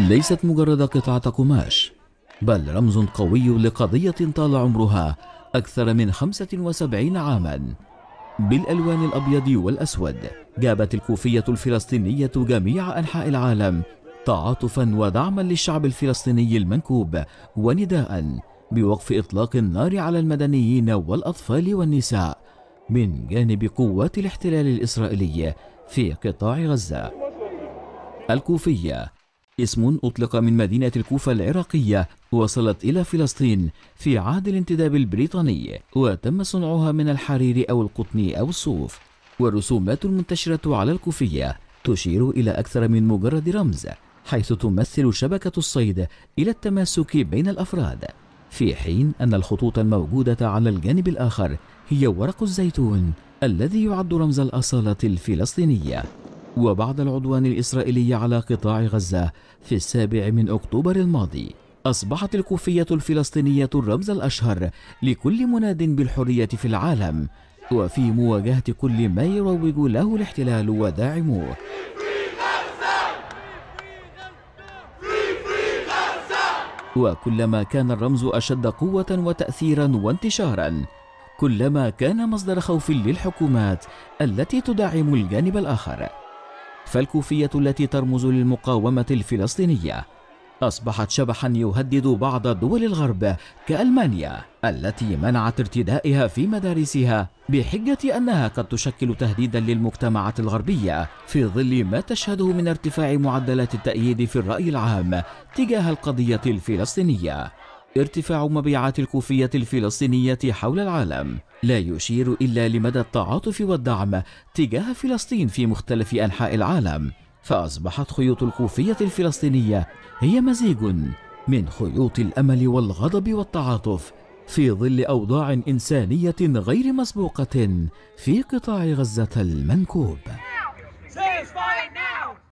ليست مجرد قطعة قماش بل رمز قوي لقضية طال عمرها أكثر من 75 عاما بالألوان الأبيض والأسود جابت الكوفية الفلسطينية جميع أنحاء العالم تعاطفا ودعما للشعب الفلسطيني المنكوب ونداء بوقف إطلاق النار على المدنيين والأطفال والنساء من جانب قوات الاحتلال الإسرائيلي في قطاع غزة الكوفية اسم أطلق من مدينة الكوفة العراقية وصلت إلى فلسطين في عهد الانتداب البريطاني وتم صنعها من الحرير أو القطن أو الصوف والرسومات المنتشرة على الكوفية تشير إلى أكثر من مجرد رمز حيث تمثل شبكة الصيد إلى التماسك بين الأفراد في حين أن الخطوط الموجودة على الجانب الآخر هي ورق الزيتون الذي يعد رمز الأصالة الفلسطينية وبعد العدوان الإسرائيلي على قطاع غزة في السابع من أكتوبر الماضي أصبحت الكوفية الفلسطينية الرمز الأشهر لكل مناد بالحرية في العالم وفي مواجهة كل ما يروج له الاحتلال وداعموه وكلما كان الرمز أشد قوة وتأثيرا وانتشارا كلما كان مصدر خوف للحكومات التي تدعم الجانب الآخر فالكوفية التي ترمز للمقاومة الفلسطينية أصبحت شبحا يهدد بعض دول الغرب كألمانيا التي منعت ارتدائها في مدارسها بحجة أنها قد تشكل تهديدا للمجتمعات الغربية في ظل ما تشهده من ارتفاع معدلات التأييد في الرأي العام تجاه القضية الفلسطينية ارتفاع مبيعات الكوفية الفلسطينية حول العالم لا يشير إلا لمدى التعاطف والدعم تجاه فلسطين في مختلف أنحاء العالم فأصبحت خيوط الكوفية الفلسطينية هي مزيج من خيوط الأمل والغضب والتعاطف في ظل أوضاع إنسانية غير مسبوقة في قطاع غزة المنكوب